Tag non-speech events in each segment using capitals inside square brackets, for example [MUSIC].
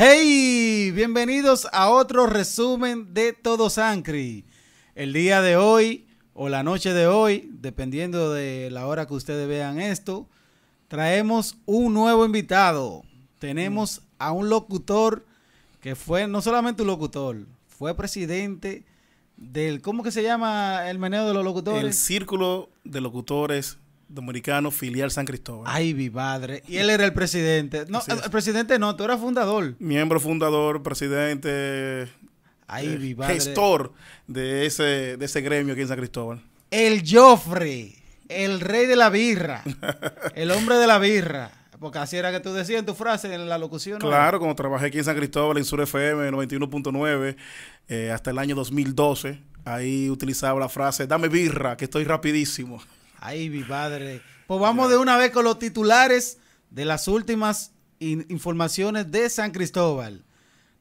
¡Hey! Bienvenidos a otro resumen de Todo Sancri. El día de hoy o la noche de hoy, dependiendo de la hora que ustedes vean esto, traemos un nuevo invitado. Tenemos a un locutor que fue no solamente un locutor, fue presidente del, ¿cómo que se llama el meneo de los locutores? El Círculo de Locutores Dominicano Filial San Cristóbal. Ay, mi padre. Y él era el presidente. No, el presidente no, tú eras fundador. Miembro fundador, presidente, Ay, eh, mi padre. gestor de ese, de ese gremio aquí en San Cristóbal. El Joffrey, el rey de la birra, [LAUGHS] el hombre de la birra. Porque así era que tú decías en tu frase, en la locución. Claro, cuando trabajé aquí en San Cristóbal, en Sur FM 91.9, eh, hasta el año 2012, ahí utilizaba la frase, dame birra, que estoy rapidísimo. Ay, mi padre. Pues vamos de una vez con los titulares de las últimas informaciones de San Cristóbal.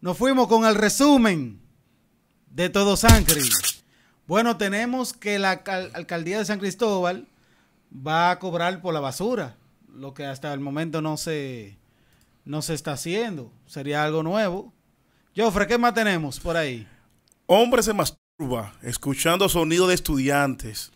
Nos fuimos con el resumen de todo San Cristóbal. Bueno, tenemos que la alcaldía de San Cristóbal va a cobrar por la basura, lo que hasta el momento no se, no se está haciendo. Sería algo nuevo. Jofre, ¿qué más tenemos por ahí? Hombre se masturba escuchando sonido de estudiantes.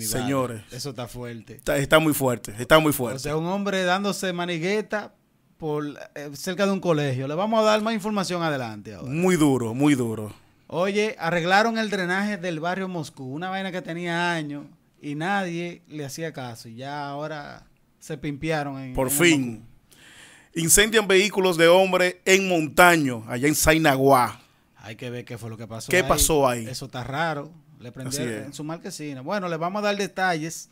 Señores. eso está fuerte. Está, muy fuerte, está muy fuerte. un hombre dándose manigueta por eh, cerca de un colegio. Le vamos a dar más información adelante Muy duro, muy duro. Oye, arreglaron el drenaje del barrio Moscú, una vaina que tenía años y nadie le hacía caso. Y ya ahora se pimpiaron. en Por fin. Incendian vehículos de hombre en montaño, allá en Sainaguá. Hay que ver qué fue lo que pasó. ¿Qué pasó ahí? Eso está raro. Le prendieron en su marquesina. Bueno, le vamos a dar detalles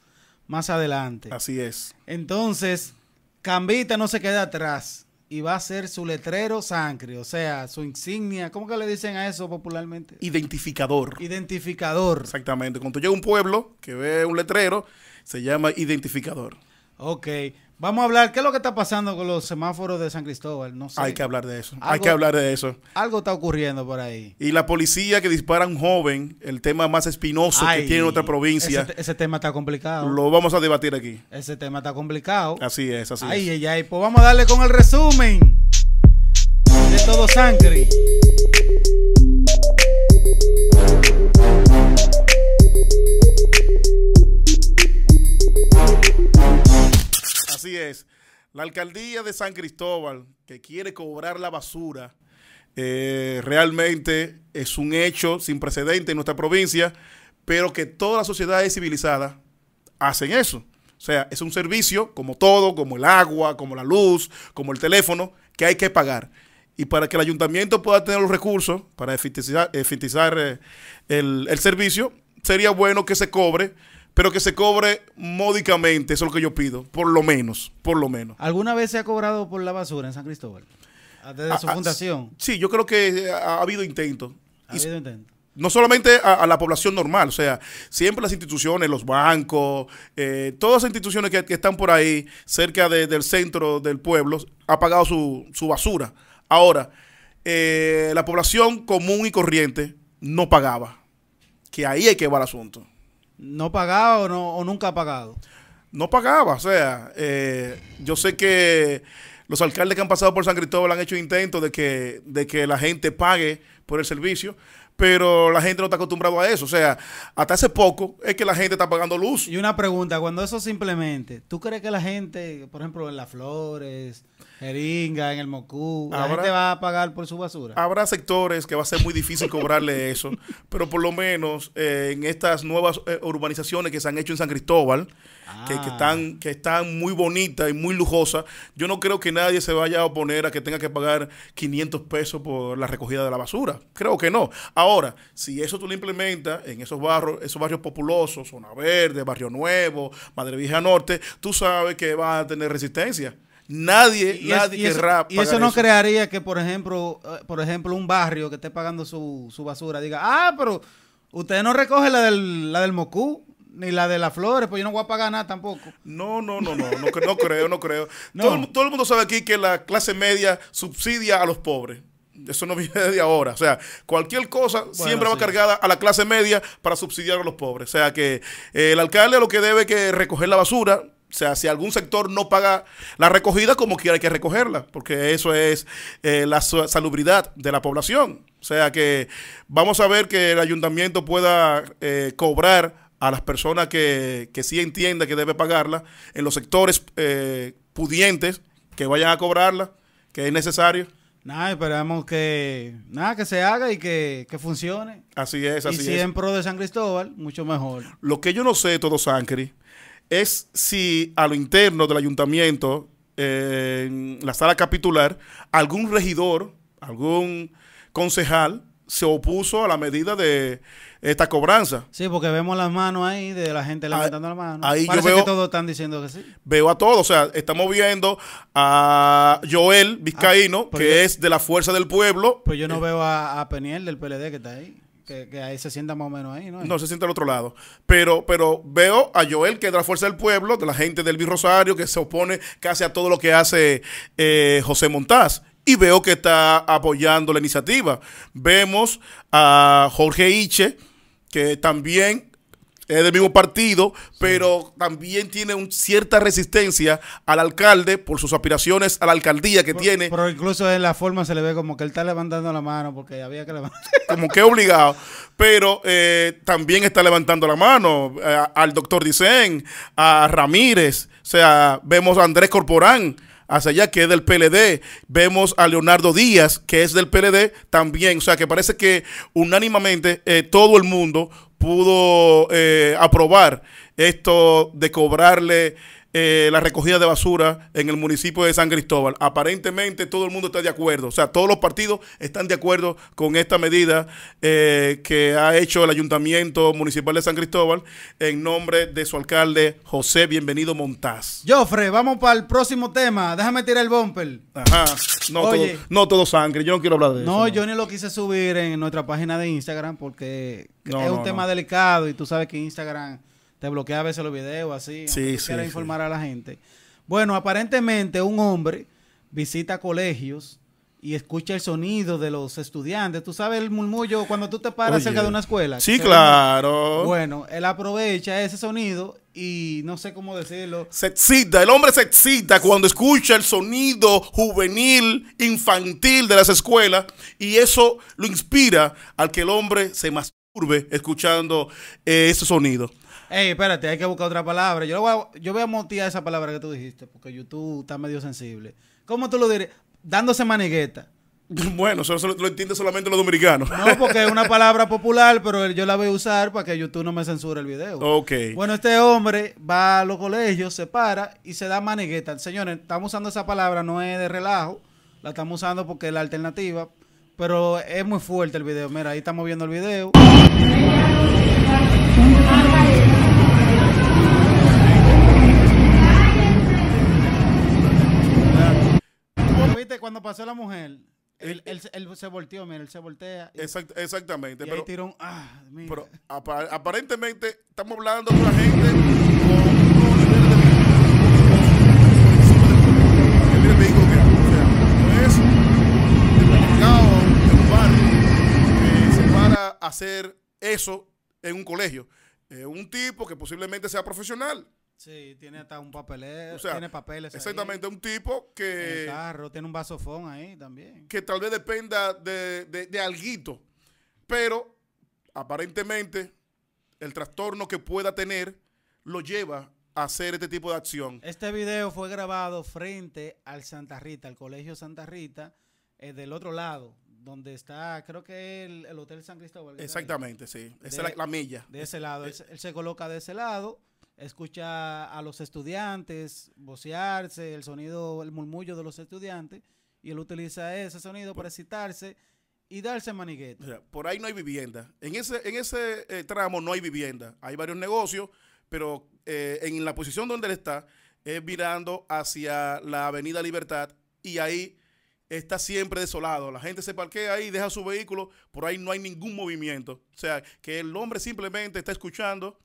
más adelante. Así es. Entonces, Cambita no se queda atrás y va a ser su letrero sangre, o sea, su insignia, ¿cómo que le dicen a eso popularmente? Identificador. Identificador. Exactamente. Cuando llega un pueblo que ve un letrero, se llama identificador. Ok. Vamos a hablar, ¿qué es lo que está pasando con los semáforos de San Cristóbal? No sé. Hay que hablar de eso. Hay que hablar de eso. Algo está ocurriendo por ahí. Y la policía que dispara a un joven, el tema más espinoso que tiene otra provincia. Ese, tema está complicado. Lo vamos a debatir aquí. Ese tema está complicado. Así es, así es. Ay, ay, pues vamos a darle con el resumen de todo sangre. es. La alcaldía de San Cristóbal, que quiere cobrar la basura, eh, realmente es un hecho sin precedente en nuestra provincia, pero que todas las sociedades civilizadas hacen eso. O sea, es un servicio como todo, como el agua, como la luz, como el teléfono, que hay que pagar. Y para que el ayuntamiento pueda tener los recursos para eficientizar, eh, el servicio, sería bueno que se cobre pero que se cobre módicamente, eso es lo que yo pido, por lo menos, por lo menos. ¿Alguna vez se ha cobrado por la basura en San Cristóbal? Ah, desde ah, su ah, fundación. sí, yo creo que eh, ha, habido intentos. Ha habido intentos. No solamente a, la población normal, o sea, siempre las instituciones, los bancos, eh, todas las instituciones que, están por ahí, cerca del centro del pueblo, ha pagado su, basura. Ahora, eh, la población común y corriente no pagaba. Que ahí hay que va el asunto. ¿No pagaba o, no, o nunca ha pagado? No pagaba, o sea, eh, yo sé que los alcaldes que han pasado por San Cristóbal han hecho intentos de que, de que la gente pague por el servicio, pero la gente no está acostumbrada a eso. O sea, hasta hace poco es que la gente está pagando luz. Y una pregunta, cuando eso simplemente, ¿tú crees que la gente, por ejemplo, en Las Flores, Jeringa, en el Mocú. La gente va a pagar por su basura. Habrá sectores que va a ser muy difícil cobrarle eso, [LAUGHS] pero por lo menos eh, en estas nuevas eh, urbanizaciones que se han hecho en San Cristóbal, que, ah. están, que están muy bonitas y muy lujosas, yo no creo que nadie se vaya a oponer a que tenga que pagar 500 pesos por la recogida de la basura. Creo que no. Ahora, si eso tú lo implementas en esos barrios, esos barrios populosos, Zona Verde, Barrio Nuevo, Madre Vieja Norte, tú sabes que vas a tener resistencia nadie, nadie es, querrá eso, no crearía que, por ejemplo, eh, por ejemplo, un barrio que esté pagando su, basura diga, ah, pero usted no recoge la del, la del Mocú ni la de las flores, pues yo no voy a pagar nada tampoco. No, no, no, no, no, creo, no creo. [LAUGHS] Todo, el mundo sabe aquí que la clase media subsidia a los pobres. Eso no [LAUGHS] viene de ahora. O sea, cualquier cosa siempre va cargada a la clase media para subsidiar a los pobres. O sea que eh, el alcalde lo que debe es que recoger la basura, o sea, si algún sector no paga la recogida, como quiera hay que recogerla, porque eso es eh, la salubridad de la población. O sea que vamos a ver que el ayuntamiento pueda eh, cobrar a las personas que, sí entienda que debe pagarla, en los sectores eh, pudientes, que vayan a cobrarla, que es necesario. Nada, esperamos que nada que se haga y que, funcione. Así es, así es. Y si en pro de San Cristóbal, mucho mejor. Lo que yo no sé, todo Sancri, es si a lo interno del ayuntamiento, en la sala capitular, algún regidor, algún concejal se opuso a la medida de esta cobranza. Sí, porque vemos las manos ahí de la gente ah, levantando las manos. Ahí Parece que todos están diciendo que sí. Veo a todos, o sea, estamos viendo a Joel Vizcaíno, ah, que es de la Fuerza del Pueblo. Pues yo no eh, veo a, a Peniel del PLD que está ahí que, ahí se sienta más o menos ahí, ¿no? No, se sienta al otro lado. Pero, pero veo a Joel, que es de la fuerza del pueblo, de la gente del Rosario, que se opone casi a todo lo que hace eh, José Montaz. Y veo que está apoyando la iniciativa. Vemos a Jorge Iche, que también es del mismo partido, pero también tiene cierta resistencia al alcalde por sus aspiraciones a la alcaldía que tiene. Pero incluso en la forma se le ve como que él está levantando la mano porque había que levantar. Como que obligado. Pero eh, también está levantando la mano eh, al doctor Dicen, a Ramírez, o sea, vemos a Andrés Corporán hacia allá, que es del PLD. Vemos a Leonardo Díaz, que es del PLD también. O sea, que parece que unánimemente eh, todo el mundo pudo eh, aprobar esto de cobrarle eh, la recogida de basura en el municipio de San Cristóbal. Aparentemente todo el mundo está de acuerdo, o sea, todos los partidos están de acuerdo con esta medida eh, que ha hecho el Ayuntamiento Municipal de San Cristóbal en nombre de su alcalde José Bienvenido Montaz. Joffre vamos para el próximo tema. Déjame tirar el bumper. Ajá. No, todo, sangre, yo no quiero hablar de eso. No, yo ni lo quise subir en nuestra página de Instagram porque es un tema delicado y tú sabes que Instagram te bloquea a veces los videos, así. Sí, informar a la gente. Bueno, aparentemente un hombre visita colegios y escucha el sonido de los estudiantes. Tú sabes el murmullo cuando tú te paras cerca de una escuela. Sí, claro. Bueno, él aprovecha ese sonido y no sé cómo decirlo. Se excita, el hombre se excita cuando escucha el sonido juvenil, infantil de las escuelas y eso lo inspira al que el hombre se masturbe escuchando eh, ese sonido. Ey, espérate, hay que buscar otra palabra. Yo, voy a, yo voy a esa palabra que tú dijiste, porque YouTube está medio sensible. ¿Cómo tú lo dirías? Dándose manigueta. [LAUGHS] Bueno, eso, lo, entiende solamente los dominicanos. No, porque es una [LAUGHS] palabra popular, pero yo la voy a usar para que YouTube no me censure el video. Ok. Bueno, este hombre va a los colegios, se para y se da manigueta. Señores, estamos usando esa palabra, no es de relajo, la estamos usando porque es la alternativa, pero es muy fuerte el video. Mira, ahí estamos viendo el video. cuando pasó la mujer? Eh, él, se volteó, mira, él se voltea. exactamente. Y pero, ah, pero aparentemente estamos hablando de una gente con de que O sea, que se para hacer eso en un colegio. un tipo que posiblemente sea profesional Sí, tiene hasta un papelero, o sea, tiene papeles. Exactamente, un tipo que. carro, tiene un vasofón ahí también. Que tal vez dependa de, de, alguito. Pero aparentemente, el trastorno que pueda tener lo lleva a hacer este tipo de acción. Este video fue grabado frente al Santa Rita, al Colegio Santa Rita, eh, del otro lado, donde está, creo que el, el Hotel San Cristóbal. Exactamente, sí. Esa es la, milla. De ese lado. Eh, él se coloca de ese lado escucha a los estudiantes vocearse, el sonido, el murmullo de los estudiantes, y él utiliza ese sonido para excitarse y darse manigueta. por ahí no hay vivienda. En ese, en ese eh, tramo no hay vivienda. Hay varios negocios, pero eh, en la posición donde él está es mirando hacia la Avenida Libertad y ahí está siempre desolado. La gente se parquea ahí, deja su vehículo, por ahí no hay ningún movimiento. O sea, que el hombre simplemente está escuchando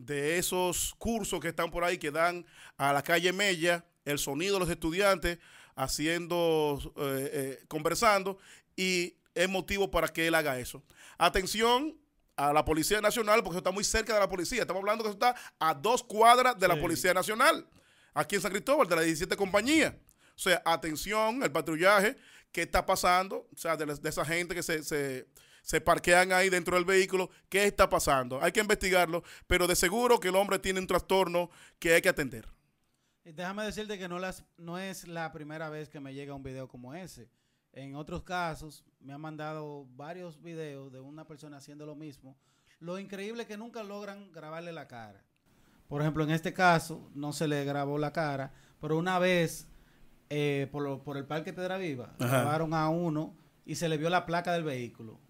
de esos cursos que están por ahí que dan a la calle Mella, el sonido de los estudiantes haciendo, eh, eh, conversando y es motivo para que él haga eso. Atención a la Policía Nacional porque eso está muy cerca de la policía. Estamos hablando que eso está a dos cuadras de la Policía Nacional, aquí en San Cristóbal, de las 17 compañías. O sea, atención al patrullaje que está pasando, o sea, de, esa gente que se se parquean ahí dentro del vehículo. ¿Qué está pasando? Hay que investigarlo, pero de seguro que el hombre tiene un trastorno que hay que atender. Déjame decirte que no, las, no es la primera vez que me llega un video como ese. En otros casos me han mandado varios videos de una persona haciendo lo mismo. Lo increíble es que nunca logran grabarle la cara. Por ejemplo, en este caso no se le grabó la cara, pero una vez eh, por, el Parque Pedra Viva grabaron a uno y se le vio la placa del vehículo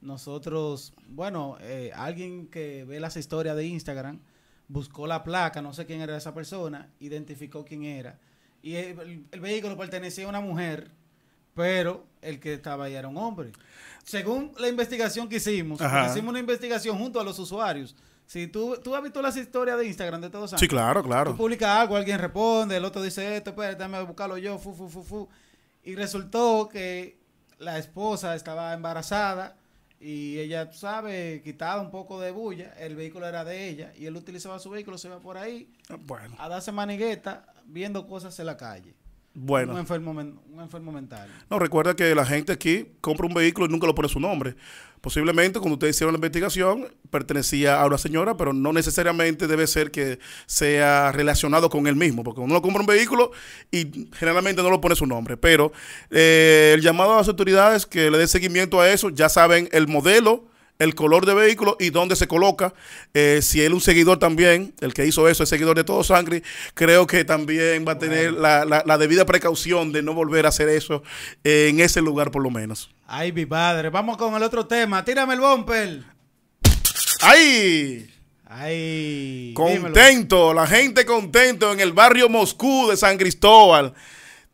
nosotros, bueno, eh, alguien que ve las historias de Instagram buscó la placa, no sé quién era esa persona, identificó quién era. Y el, vehículo pertenecía a una mujer, pero el que estaba ahí era un hombre. Según la investigación que hicimos, hicimos una investigación junto a los usuarios. Si tú, tú has visto las historias de Instagram de todos años. Sí, claro, claro. Tú algo, alguien responde, el otro dice esto, déjame buscarlo yo, fu, fu, fu, fu. Y resultó que la esposa estaba embarazada y ella, sabe, quitaba un poco de bulla, el vehículo era de ella y él utilizaba su vehículo, se iba por ahí ah, a darse manigueta viendo cosas en la calle. Bueno. Un enfermo, mental. No, recuerda que la gente aquí compra un vehículo y nunca lo pone su nombre. Posiblemente cuando ustedes hicieron la investigación pertenecía a una señora, pero no necesariamente debe ser que sea relacionado con él mismo, porque uno compra un vehículo y generalmente no lo pone su nombre. Pero eh, el llamado a las autoridades que le den seguimiento a eso, ya saben el modelo el color de vehículo y dónde se coloca. Eh, si él un seguidor también, el que hizo eso es seguidor de todo sangre, creo que también va a tener la, debida precaución de no volver a hacer eso eh, en ese lugar por lo menos. Ay, mi padre, vamos con el otro tema. Tírame el bumper. ¡Ay! ¡Ay! Contento, la gente contento en el barrio Moscú de San Cristóbal.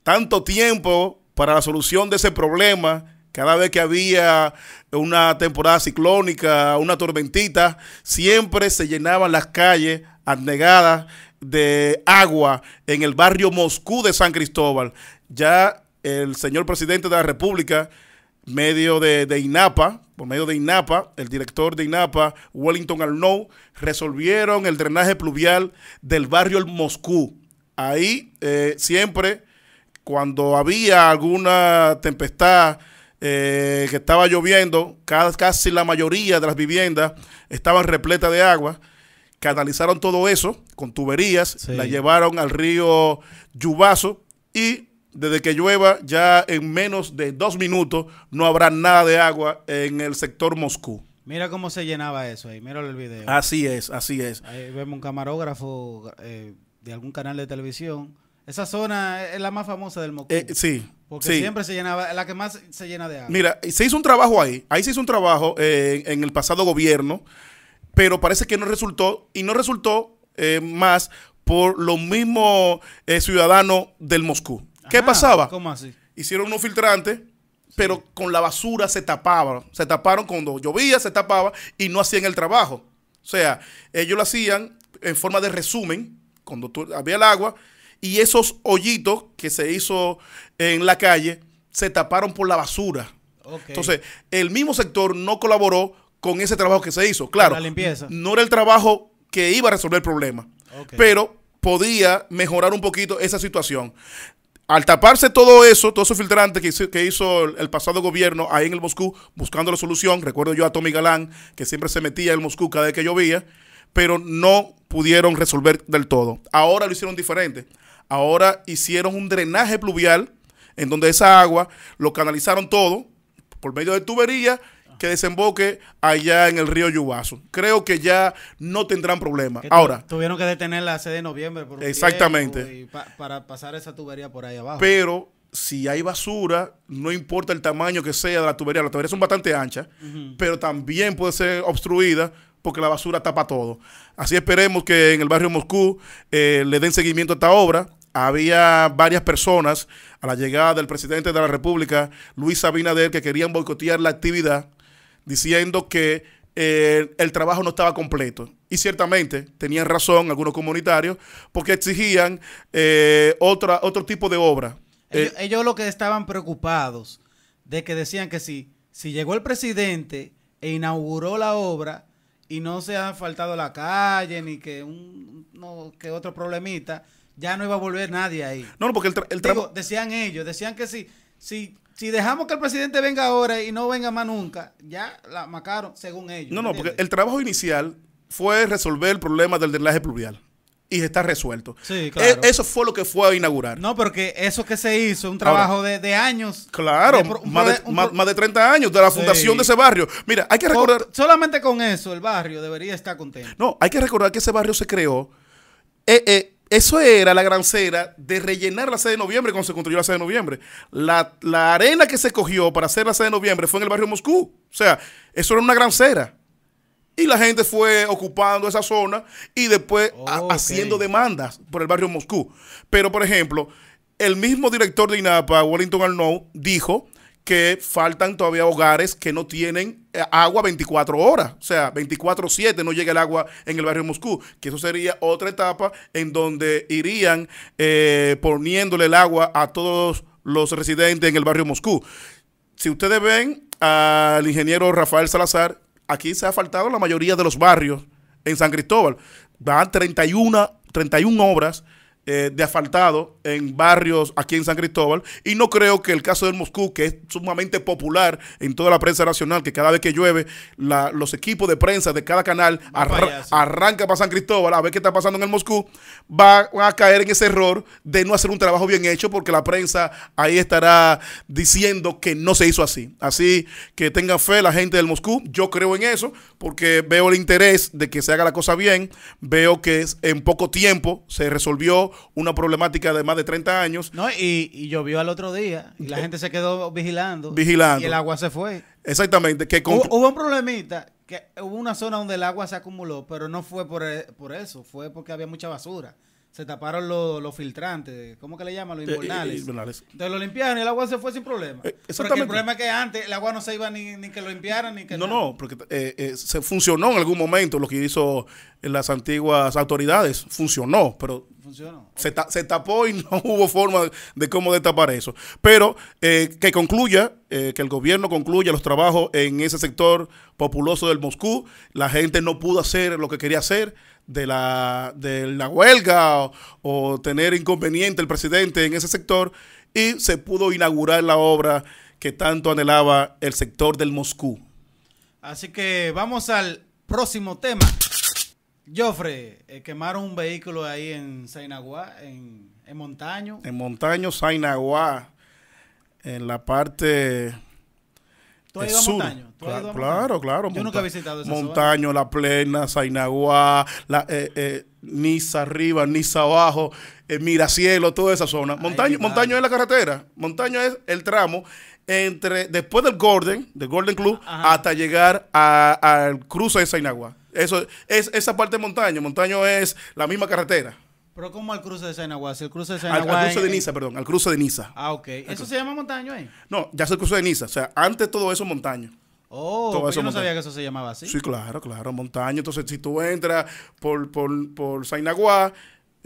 Tanto tiempo para la solución de ese problema cada vez que había una temporada ciclónica, una tormentita, siempre se llenaban las calles abnegadas de agua en el barrio Moscú de San Cristóbal. Ya el señor presidente de la República, medio de, INAPA, por medio de INAPA, el director de INAPA, Wellington Arnoux, resolvieron el drenaje pluvial del barrio Moscú. Ahí eh, siempre, cuando había alguna tempestad, eh, que estaba lloviendo, casi la mayoría de las viviendas estaban repletas de agua. Canalizaron todo eso con tuberías, la llevaron al río Yubazo y desde que llueva ya en menos de dos minutos no habrá nada de agua en el sector Moscú. Mira cómo se llenaba eso ahí, míralo el video. Así es, así es. Ahí vemos un camarógrafo eh, de algún canal de televisión esa zona es la más famosa del Moscú. Eh, sí. Porque siempre se llenaba, la que más se llena de agua. Mira, se hizo un trabajo ahí, ahí se hizo un trabajo eh, en el pasado gobierno, pero parece que no resultó, y no resultó eh, más por los mismos ciudadanos del Moscú. ¿Qué pasaba? ¿Cómo así? Hicieron unos filtrantes, pero con la basura se tapaban. Se taparon cuando llovía, se tapaba y no hacían el trabajo. O sea, ellos lo hacían en forma de resumen, cuando había el agua, y esos hoyitos que se hizo en la calle se taparon por la basura. Entonces, el mismo sector no colaboró con ese trabajo que se hizo. Claro, no era el trabajo que iba a resolver el problema, pero podía mejorar un poquito esa situación. Al taparse todo eso, todo ese filtrante que hizo, que hizo el pasado gobierno ahí en el Moscú, buscando la solución, recuerdo yo a Tommy Galán, que siempre se metía en el Moscú cada vez que llovía, pero no pudieron resolver del todo. Ahora lo hicieron diferente ahora hicieron un drenaje pluvial en donde esa agua lo canalizaron todo por medio de tuberías que desemboque allá en el río Yubazo. Creo que ya no tendrán problema. Ahora. Tuvieron que detener la sede de noviembre. exactamente. para pasar esa tubería por ahí abajo. Pero si hay basura, no importa el tamaño que sea de la tubería, las tuberías son bastante anchas, pero también puede ser obstruida porque la basura tapa todo. Así esperemos que en el barrio Moscú eh, le den seguimiento a esta obra. Había varias personas a la llegada del presidente de la República, Luis Abinader, que querían boicotear la actividad, diciendo que eh, el trabajo no estaba completo. Y ciertamente tenían razón algunos comunitarios, porque exigían eh, otro tipo de obra. Ellos, lo que estaban preocupados de que decían que si, si llegó el presidente e inauguró la obra, y no se ha faltado la calle ni que un no, que otro problemita, ya no iba a volver nadie ahí. No, no porque el, tra el decían ellos, decían que si si si dejamos que el presidente venga ahora y no venga más nunca, ya la macaron según ellos. No, no, porque el trabajo inicial fue resolver el problema del drenaje pluvial y está resuelto. Sí, e, eso fue lo que fue a inaugurar. No, porque eso que se hizo, un trabajo de, años. Claro, más, de, 30 años de la fundación de ese barrio. Mira, hay que recordar... solamente con eso el barrio debería estar contento. No, hay que recordar que ese barrio se creó... Eh, eh, eso era la gran cera de rellenar la sede de noviembre cuando se construyó la sede de noviembre. La, la arena que se cogió para hacer la sede de noviembre fue en el barrio Moscú. O sea, eso era una gran cera. Y la gente fue ocupando esa zona y después haciendo demandas por el barrio Moscú. Pero, por ejemplo, el mismo director de INAPA, Wellington Arnold, dijo que faltan todavía hogares que no tienen eh, agua 24 horas, o sea, 24/7 no llega el agua en el barrio Moscú, que eso sería otra etapa en donde irían eh, poniéndole el agua a todos los residentes en el barrio Moscú. Si ustedes ven al ingeniero Rafael Salazar, aquí se ha faltado la mayoría de los barrios en San Cristóbal. Van 31, 31 obras eh, de asfaltado en barrios aquí en San Cristóbal. Y no creo que el caso del Moscú, que es sumamente popular en toda la prensa nacional, que cada vez que llueve, los equipos de prensa de cada canal arranca para San Cristóbal a ver qué está pasando en el Moscú, va a caer en ese error de no hacer un trabajo bien hecho porque la prensa ahí estará diciendo que no se hizo así. Así que tengan fe la gente del Moscú. Yo creo en eso porque veo el interés de que se haga la cosa bien. Veo que en poco tiempo se resolvió una problemática de más de 30 años. No, y, y llovió al otro día y la eh, gente se quedó vigilando. Vigilando. Y el agua se fue. Exactamente. Que hubo, hubo un problemita que hubo una zona donde el agua se acumuló, pero no fue por eso, fue porque había mucha basura se taparon los, filtrantes, ¿cómo que le llaman? Los eh, eh, invernales. Entonces eh, lo limpiaron y el agua se fue sin problema. el problema es que antes el agua no se iba ni, que lo limpiaran ni que. No, no, porque se funcionó en algún momento lo que hizo las antiguas autoridades. Funcionó, pero. Se, tapó y [LAUGHS] no hubo forma de, de cómo destapar eso. Pero que concluya, que el gobierno concluya los trabajos en ese sector populoso del Moscú. La gente no pudo hacer lo que quería hacer de la, de la huelga o, tener inconveniente el presidente en ese sector y se pudo inaugurar la obra que tanto anhelaba el sector del Moscú. Así que vamos al próximo tema. Jofre, eh, quemaron un vehículo ahí en Sainaguá, en, en Montaño. En Montaño, Sainaguá, en la parte claro, claro, Yo nunca he visitado Montaño, La Plena, Sainaguá, la, eh, eh, Niza arriba, Niza abajo, eh, Miracielo, toda esa zona. Montaño, Montaño es la carretera. Montaño es el tramo entre después del Golden, del Golden Club, hasta llegar al cruce de Sainaguá. Eso es esa parte de Montaño. Montaño es la misma carretera. Pero ¿cómo al cruce de San Si el cruce de San Al, al, cruce de Niza, perdón, al cruce de Niza. Ah, ok. ¿Eso se llama montaño ahí? No, ya es el cruce de Niza. O sea, antes todo eso montaño. Oh, pues yo no sabía que eso se llamaba así. Sí, claro, claro, montaño. Entonces, si tú entras por, por, por Sainaguá,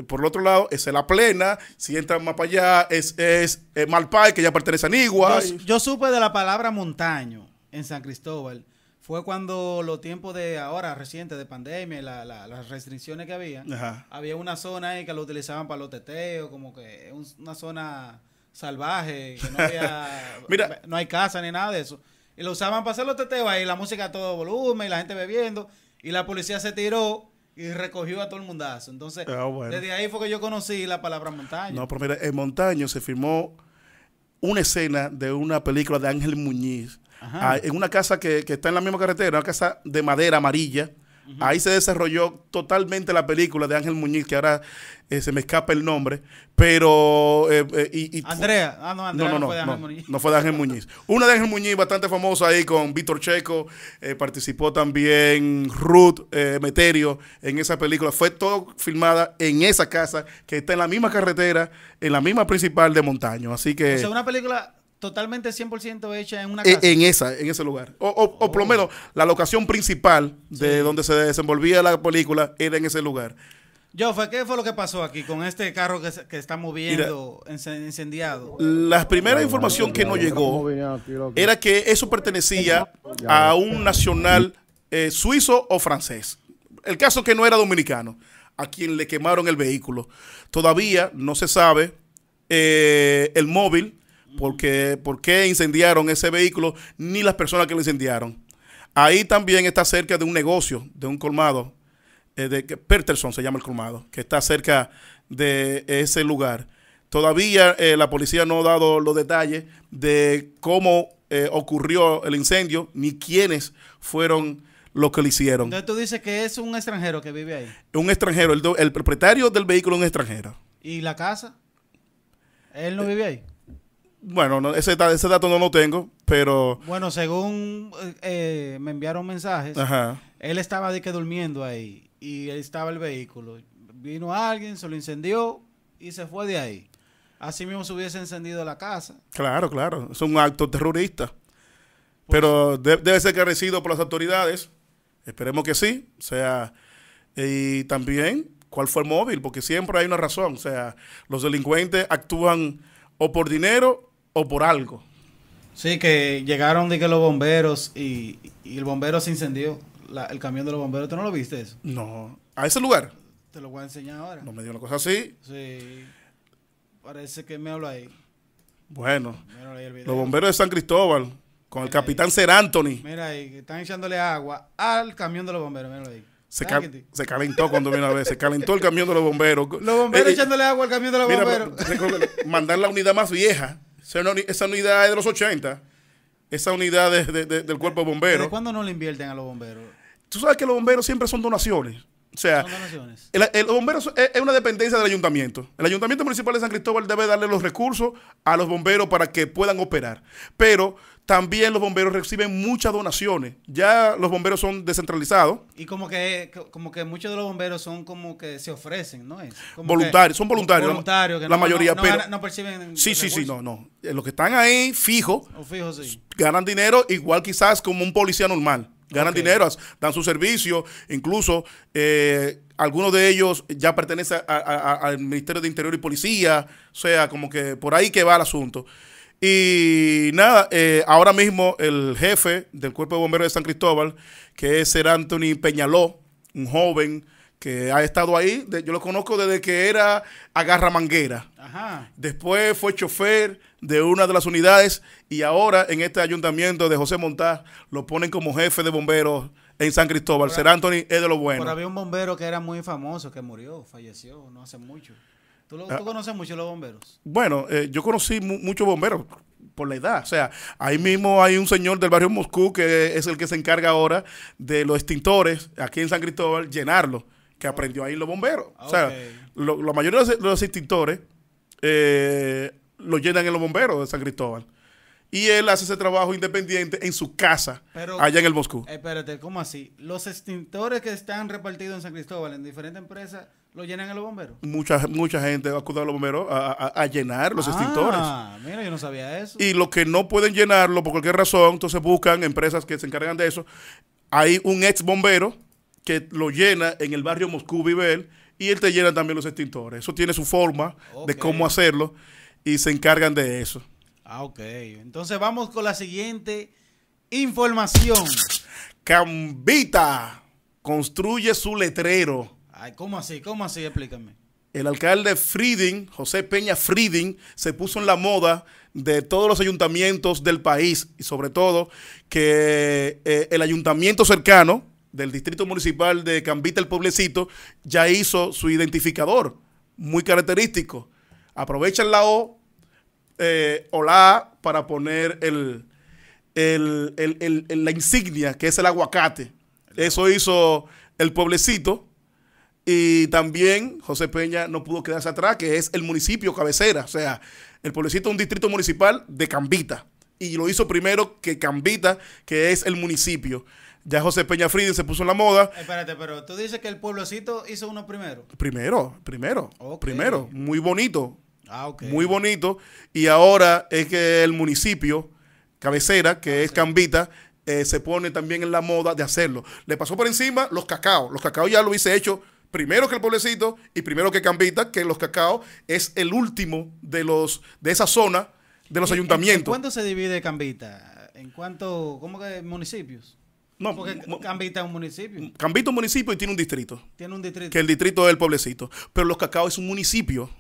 por el otro lado es la plena, si entras más para allá es, es, Malpay, que ya pertenece a Nigua. yo, supe de la palabra montaño en San Cristóbal fue cuando los tiempos de ahora recientes, de pandemia, las restricciones que había, había una zona ahí que lo utilizaban para los teteos, como que una zona salvaje, no había, [LAUGHS] no hay casa ni nada de eso. Y lo usaban para hacer los teteos ahí, la música a todo volumen, y la gente bebiendo, y la policía se tiró y recogió a todo el mundazo. Entonces, ah, desde ahí fue que yo conocí la palabra montaña. No, pero mira, en Montaño se filmó una escena de una película de Ángel Muñiz Ah, en una casa que, está en la misma carretera, una casa de madera amarilla. Ahí se desarrolló totalmente la película de Ángel Muñiz, que ahora eh, se me escapa el nombre, pero... Eh, eh, y, Andrea, ah, no, Andrea no, fue de Ángel Muñiz. No fue de Ángel Muñiz. Una de Ángel Muñiz bastante famosa ahí con Víctor Checo, participó también Ruth Meterio en esa película. Fue todo filmada en esa casa que está en la misma carretera, en la misma principal de Montaño. Así que... O sea, una película totalmente 100% hecha en una e-, casa. En, esa, en ese lugar. O, o, por lo oh. menos la locación principal de donde se desenvolvía la película era en ese lugar. Yo, ¿qué fue lo que pasó aquí con este carro que, que estamos viendo incendiado? La primera información que no llegó era que eso pertenecía a un nacional eh, suizo o francés. El caso que no era dominicano, a quien le quemaron el vehículo. Todavía no se sabe eh, el móvil porque por qué incendiaron ese vehículo ni las personas que lo incendiaron. Ahí también está cerca de un negocio, de un colmado, eh, de Peterson se llama el colmado, que está cerca de ese lugar. Todavía eh, la policía no ha dado los detalles de cómo eh, ocurrió el incendio ni quiénes fueron los que lo hicieron. Entonces tú dices que es un extranjero que vive ahí. Un extranjero, el, el propietario del vehículo es un extranjero. ¿Y la casa? ¿Él no vive ahí? Bueno, ese, dato no lo tengo, pero... Bueno, según eh, me enviaron mensajes, él estaba de que durmiendo ahí y estaba el vehículo. Vino alguien, se lo incendió y se fue de ahí. Así mismo se hubiese encendido la casa. Claro, claro. Es un acto terrorista. Pues pero debe ser que carecido por las autoridades. Esperemos que sí. O sea, y también cuál fue el móvil, porque siempre hay una razón. O sea, los delincuentes actúan o por dinero o por algo. Sí, que llegaron de que los bomberos y, el bombero se incendió, el camión de los bomberos. ¿Tú no lo viste eso? No. ¿A ese lugar? Te lo voy a enseñar ahora. No me dio una cosa así. Sí. Parece que me hablo ahí. Bueno. Los bomberos de San Cristóbal con el capitán Ser Anthony. Mira ahí, que están echándole agua al camión de los bomberos. Se, calentó cuando vino a ver, se calentó el camión de los bomberos. Los bomberos eh, eh, echándole agua al camión de los bomberos. Mandar la unidad más vieja esa unidad es de los 80, esa unidad del cuerpo de bomberos. ¿Desde cuándo no le invierten a los bomberos? Tú sabes que los bomberos siempre son donaciones. O sea, son donaciones. bombero es una dependencia del ayuntamiento. El ayuntamiento municipal de San Cristóbal debe darle los recursos a los bomberos para que puedan operar. Pero también los bomberos reciben muchas donaciones. Ya los bomberos son descentralizados. Y como que, como que muchos de los bomberos son como que se ofrecen, ¿no voluntarios, son voluntarios. Voluntarios, la, mayoría, pero. perciben. Sí, sí, sí, no, no. Eh, los que están ahí fijos, oh, ganan dinero igual quizás como un policía normal. Ganan dinero, dan su servicio, incluso eh, algunos de ellos ya pertenecen al Ministerio de Interior y Policía, o sea, como que por ahí que va el asunto. Y nada, eh, ahora mismo el jefe del Cuerpo de Bomberos de San Cristóbal, que es Ser Anthony Peñaló, un joven que ha estado ahí, yo lo conozco desde que era agarramanguera. Ajá. Después fue chofer de una de las unidades y ahora en este ayuntamiento de José Montaz lo ponen como jefe de bomberos en San Cristóbal. Ser Anthony es de lo bueno. Pero había un bombero que era muy famoso, que murió, falleció no hace mucho. Ah. ¿Tú, conoces mucho los bomberos? Bueno, eh, yo conocí muchos bomberos por la edad. O sea, ahí mismo hay un señor del barrio Moscú que es el que se encarga ahora de los extintores aquí en San Cristóbal, llenarlos, que aprendió ahí los bomberos. o sea, la mayoría de los, extintores eh, los llenan en los bomberos de San Cristóbal. Y él hace ese trabajo independiente en su casa, allá en el Moscú. Espérate, ¿cómo así? Los extintores que están repartidos en San Cristóbal, en diferentes empresas, ¿Lo llenan a los bomberos? Mucha, mucha gente va a los bomberos a, llenar los ah, extintores. Ah, mira, yo no sabía eso. Y los que no pueden llenarlo por cualquier razón, entonces buscan empresas que se encargan de eso. Hay un ex bombero que lo llena en el barrio Moscú Vivel y él te llena también los extintores. Eso tiene su forma de cómo hacerlo y se encargan de eso. Ah, ok. Entonces vamos con la siguiente información. Cambita construye su letrero ¿cómo así? ¿Cómo así? Explícame. El alcalde Frieding, José Peña Frieding, se puso en la moda de todos los ayuntamientos del país y sobre todo que eh, el ayuntamiento cercano del distrito municipal de Cambita el Pueblecito ya hizo su identificador muy característico. Aprovechan la O hola eh, para poner la insignia que es el aguacate. Eso hizo el pueblecito y también José Peña no pudo quedarse atrás, que es el municipio cabecera, o sea, el pueblecito es un distrito municipal de Cambita. Y lo hizo primero que Cambita, que es el municipio. Ya José Peña Frieden se puso en la moda. Espérate, pero tú dices que el pueblecito hizo uno primero. Primero, primero. Primero. Muy bonito. Ah, ok Muy bonito. Y ahora es que el municipio, cabecera, que es Cambita, eh, se pone también en la moda de hacerlo. Le pasó por encima los cacao Los cacao ya lo hice hecho primero que el pueblecito y primero que Cambita, que los cacao es el último de los de esa zona de los ayuntamientos. ¿En cuánto se divide Cambita? ¿En cuánto, cómo que municipios? No, Porque Cambita es un municipio. Cambita es un municipio y tiene un distrito. Tiene un distrito. Que el distrito es el pueblecito. Pero Los cacao es un municipio.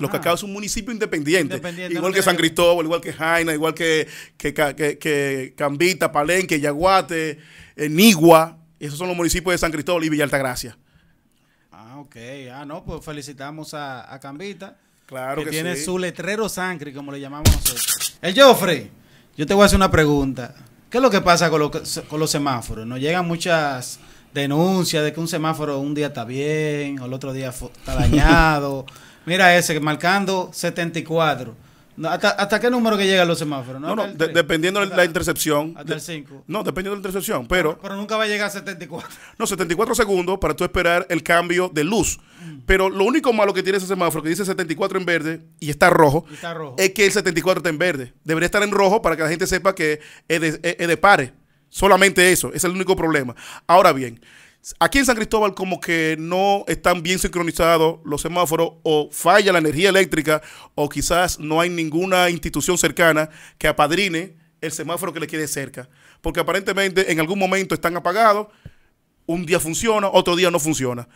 Los ah. cacao es un municipio independiente. igual que San Cristóbal, igual que Jaina, igual que, que, Cambita, Palenque, Yaguate, eh, Nigua. Esos son los municipios de San Cristóbal y Villalta Altagracia. Ah, ok. Ah, no, pues felicitamos a, Cambita. Claro que, que tiene su letrero sangre, como le llamamos nosotros. El Joffrey, yo te voy a hacer una pregunta. ¿Qué es lo que pasa con, con los semáforos? Nos llegan muchas denuncias de que un semáforo un día está bien, o el otro día está [LAUGHS] dañado. Mira ese, marcando 74 hasta, qué número que llegan los semáforos? No, dependiendo de la intercepción. Hasta el 5. No, dependiendo de la intercepción, pero... Pero nunca va a llegar a 74. [LAUGHS] No, 74 segundos para tú esperar el cambio de luz. Mm. Pero lo único malo que tiene ese semáforo, que dice 74 en verde y está rojo, es que el 74 está en verde. Debería estar en rojo para que la gente sepa que es de, pare. Solamente eso, es el único problema. Ahora bien, Aquí en San Cristóbal como que no están bien sincronizados los semáforos o falla la energía eléctrica o quizás no hay ninguna institución cercana que apadrine el semáforo que le quede cerca. Porque aparentemente en algún momento están apagados, un día funciona, otro día no funciona.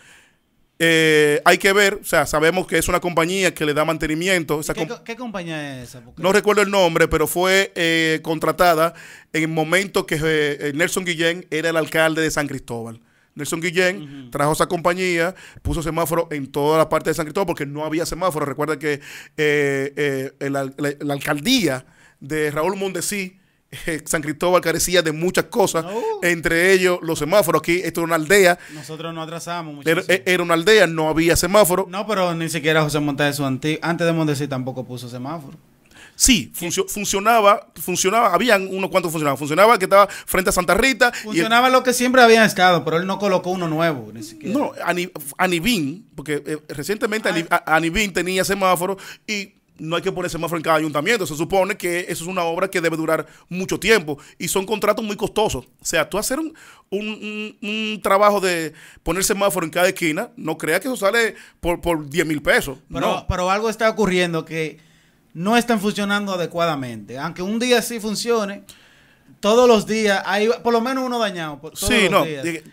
Eh, hay que ver, o sea, sabemos que es una compañía que le da mantenimiento. ¿Qué, compañía es esa? no recuerdo el nombre, pero fue eh, contratada en el momento que eh, Nelson Guillén era el alcalde de San Cristóbal. Nelson Guillén, trajo esa compañía, puso semáforo en toda la parte de San Cristóbal porque no había semáforo. Recuerda que eh, eh, la, alcaldía de Raúl Mondesí, eh, San Cristóbal carecía de muchas cosas, oh. entre ellos los semáforos. Aquí, esto era una aldea. Nosotros no atrasamos Era, una aldea, no había semáforo. No, pero ni siquiera José Montesí, antes de Mondesí, tampoco puso semáforo. Sí, funcionaba, funcionaba, habían unos cuantos funcionaban. Funcionaba que estaba frente a Santa Rita. Funcionaba lo que siempre había estado, pero él no colocó uno nuevo, ni siquiera. No, Anibin, porque eh, recientemente Anibin ah. tenía semáforo y no hay que poner semáforo en cada ayuntamiento. Se supone que eso es una obra que debe durar mucho tiempo y son contratos muy costosos. O sea, tú hacer un, trabajo de poner semáforo en cada esquina, no creas que eso sale por, por 10 mil pesos. pero algo está ocurriendo que no están funcionando adecuadamente. Aunque un día sí funcione, todos los días hay por lo menos uno dañado. sí, no.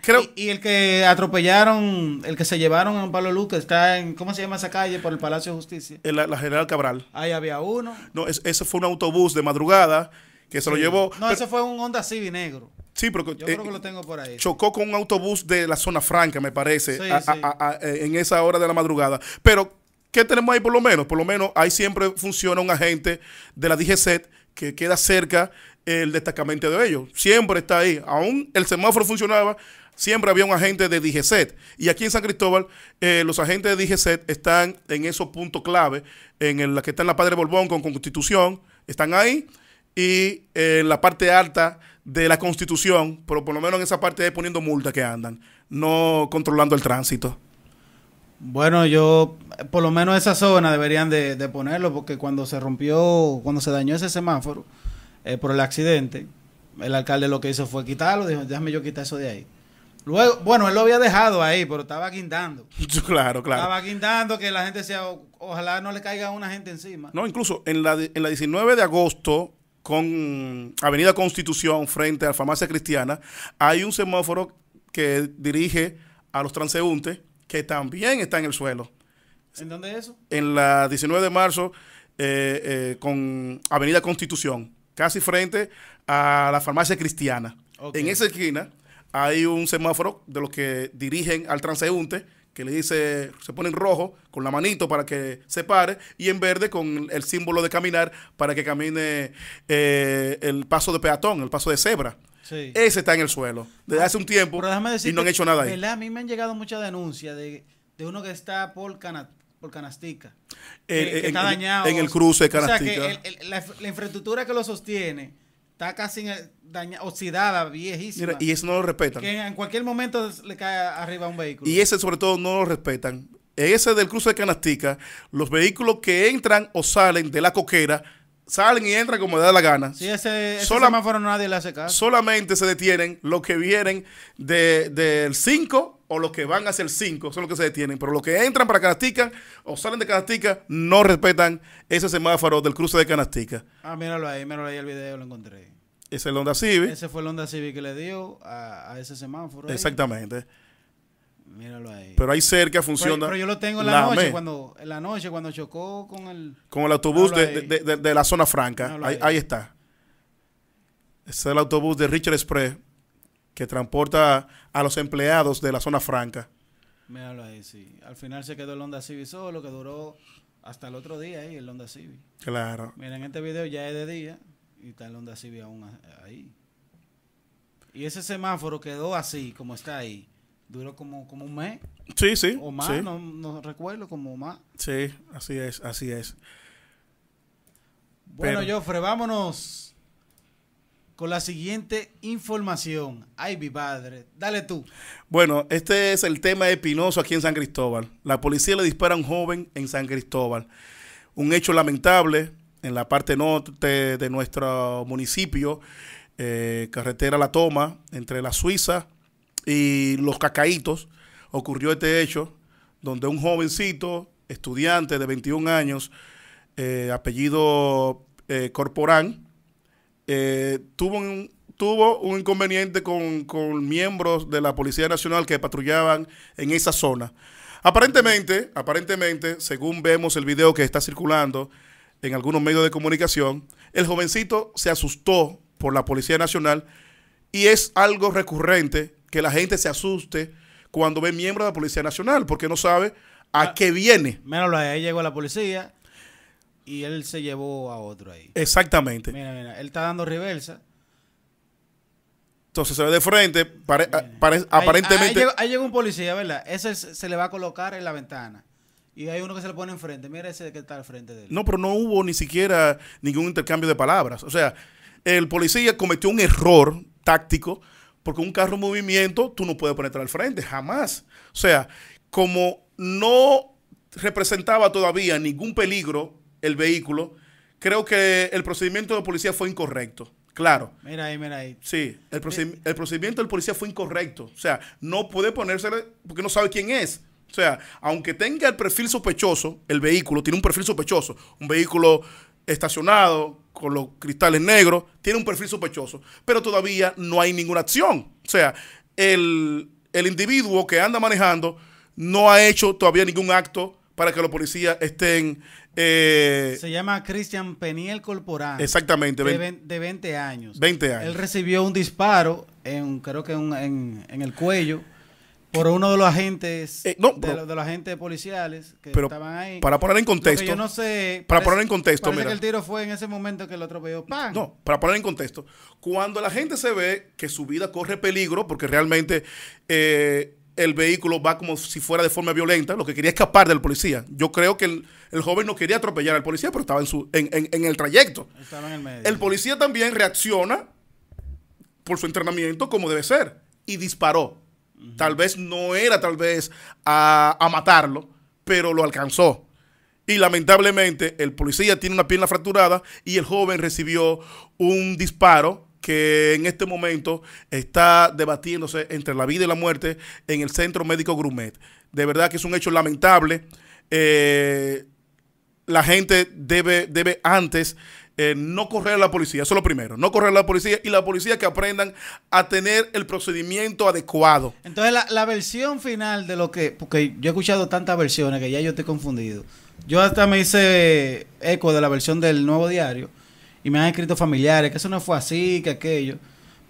Creo... Y, el que atropellaron, el que se llevaron a Pablo Lucas, está en, ¿cómo se llama esa calle? Por el Palacio de Justicia. La, la General Cabral. Ahí había uno. No, ese fue un autobús de madrugada que se lo llevó. No, ese fue un Honda Civic negro. Sí, pero yo creo eh, que lo tengo por ahí. Chocó con un autobús de la zona franca, me parece, en esa hora de la madrugada. Pero ¿Qué tenemos ahí por lo menos? Por lo menos ahí siempre funciona un agente de la DGCET que queda cerca el destacamento de ellos. Siempre está ahí. Aún el semáforo funcionaba, siempre había un agente de DGCET. Y aquí en San Cristóbal, eh, los agentes de DGCET están en esos puntos clave, en la que está en la Padre Bolbón con Constitución, están ahí. Y eh, en la parte alta de la Constitución, pero por lo menos en esa parte ahí poniendo multa que andan, no controlando el tránsito. Bueno, yo, por lo menos esa zona deberían de, ponerlo, porque cuando se rompió, cuando se dañó ese semáforo eh, por el accidente, el alcalde lo que hizo fue quitarlo, dijo, déjame yo quitar eso de ahí. Luego, bueno, él lo había dejado ahí, pero estaba quintando. [LAUGHS] Claro, claro. Estaba quintando que la gente sea, ojalá no le caiga a una gente encima. No, incluso en la, en la 19 de agosto, con Avenida Constitución, frente a la farmacia cristiana, hay un semáforo que dirige a los transeúntes que también está en el suelo. ¿En dónde es eso? En la 19 de marzo eh, eh, con Avenida Constitución, casi frente a la farmacia cristiana. En esa esquina hay un semáforo de los que dirigen al transeúnte que le dice, se pone en rojo con la manito para que se pare y en verde con el símbolo de caminar para que camine eh, el paso de peatón, el paso de cebra. Ese está en el suelo desde hace un tiempo y no han hecho nada ahí. A mí me han llegado muchas denuncias de, uno que está por, cana, por Canastica. que, está dañado. En el cruce de Canastica. O sea, que la, infraestructura que lo sostiene está casi oxidada, viejísima. y eso no lo respetan. Que en cualquier momento le cae arriba un vehículo. Y ese sobre todo no lo respetan. Ese del cruce de Canastica, los vehículos que entran o salen de la coquera salen y entran como le da la gana. Si ese, semáforo nadie le hace caso. Solamente se detienen los que vienen del 5 o los que van hacia el 5, son los que se detienen. Pero los que entran para Canastica o salen de Canastica no respetan ese semáforo del cruce de Canastica. Ah, míralo ahí, míralo ahí el video, lo encontré. Ese es el Honda Civic. Ese fue el Honda Civic que le dio a, ese semáforo. Exactamente. Míralo ahí. Pero hay cerca funciona. Pero, yo lo tengo en la, noche, cuando, la noche cuando chocó con el... Con el autobús de, la zona franca. Ahí, está. ese es el autobús de Richard Express que transporta a los empleados de la zona franca. Míralo ahí, sí. Al final se quedó el Honda Civic solo, que duró hasta el otro día ahí, el Honda Civic. Claro. Miren, este video ya es de día y está el Honda Civic aún ahí. Y ese semáforo quedó así, como está ahí Duró como, un mes. Sí, sí. O más, No, recuerdo, como más. Sí, así es, así es. Bueno, Joffre, vámonos con la siguiente información. Ay, mi padre, dale tú. Bueno, este es el tema espinoso aquí en San Cristóbal. La policía le dispara a un joven en San Cristóbal. Un hecho lamentable en la parte norte de nuestro municipio, eh, carretera La Toma, entre la Suiza y Los cacaítos, ocurrió este hecho donde un jovencito, estudiante de 21 años, eh, apellido eh, Corporán, eh, tuvo, un, tuvo un inconveniente con, con, miembros de la Policía Nacional que patrullaban en esa zona. Aparentemente, aparentemente, según vemos el video que está circulando en algunos medios de comunicación, el jovencito se asustó por la Policía Nacional y es algo recurrente que la gente se asuste cuando ve miembros de la Policía Nacional, porque no sabe a ah, qué viene. Menos ahí llegó la policía y él se llevó a otro ahí. Exactamente. Mira, mira, él está dando reversa. Entonces se ve de frente, aparentemente. Ahí, llegó, un policía, ¿verdad? Ese se le va a colocar en la ventana. Y hay uno que se le pone enfrente. Mira ese que está al frente de él. No, pero no hubo ni siquiera ningún intercambio de palabras. O sea, el policía cometió un error táctico porque un carro en movimiento tú no puedes ponerte al frente, jamás. O sea, como no representaba todavía ningún peligro el vehículo, creo que el procedimiento de policía fue incorrecto. Claro. Mira ahí, mira ahí. Sí, el, procedimiento del policía fue incorrecto. O sea, no puede ponerse, porque no sabe quién es. O sea, aunque tenga el perfil sospechoso, el vehículo tiene un perfil sospechoso, un vehículo estacionado, con los cristales negros, tiene un perfil sospechoso, pero todavía no hay ninguna acción. O sea, el, el individuo que anda manejando no ha hecho todavía ningún acto para que los policías estén... Eh, Se llama Cristian Peniel Corporal, Exactamente. De, 20, años. 20 Él recibió un disparo, en, creo que en, en el cuello por uno de los agentes, eh, de, los agentes policiales que estaban ahí. Para poner en contexto. Yo no sé. Para poner en contexto, mira. que el tiro fue en ese momento que el atropelló. No, para poner en contexto. Cuando la gente se ve que su vida corre peligro, porque realmente eh, el vehículo va como si fuera de forma violenta, lo que quería escapar del policía. Yo creo que el, joven no quería atropellar al policía, pero estaba en, su, el trayecto. el El policía también reacciona por su entrenamiento como debe ser y disparó. Tal vez no era tal vez a, matarlo, pero lo alcanzó. Y lamentablemente el policía tiene una pierna fracturada y el joven recibió un disparo que en este momento está debatiéndose entre la vida y la muerte en el Centro Médico Grumet. De verdad que es un hecho lamentable. Eh, la gente debe, debe antes eh, no correr a la policía, eso es lo primero, no correr a la policía y la policía que aprendan a tener el procedimiento adecuado. Entonces la, versión final de lo que, porque yo he escuchado tantas versiones que ya yo estoy confundido, yo hasta me hice eco de la versión del nuevo diario y me han escrito familiares que eso no fue así, que aquello,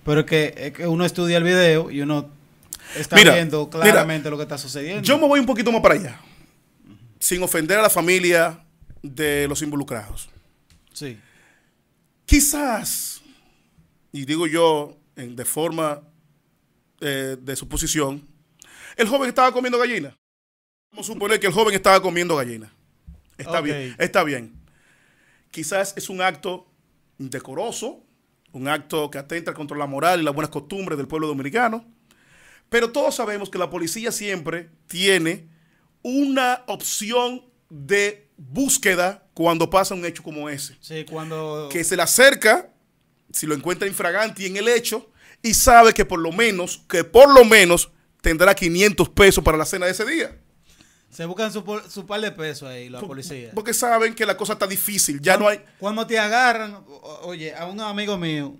pero que, que uno estudia el video y uno está viendo claramente lo que está sucediendo. Yo me voy un poquito más para allá, sin ofender a la familia de los involucrados. Sí. Quizás, y digo yo en, de forma eh, de suposición, el joven estaba comiendo gallina. Vamos a suponer que el joven estaba comiendo gallina. Está bien, está bien. Quizás es un acto indecoroso, un acto que atenta contra la moral y las buenas costumbres del pueblo dominicano. Pero todos sabemos que la policía siempre tiene una opción de búsqueda cuando pasa un hecho como ese. Sí, cuando... Que se le acerca, si lo encuentra infragante y en el hecho, y sabe que por lo menos, que por lo menos tendrá 500 pesos para la cena de ese día. Se buscan su, par de pesos ahí, la policía. Porque saben que la cosa está difícil, ya no hay... Cuando te agarran, oye, a un amigo mío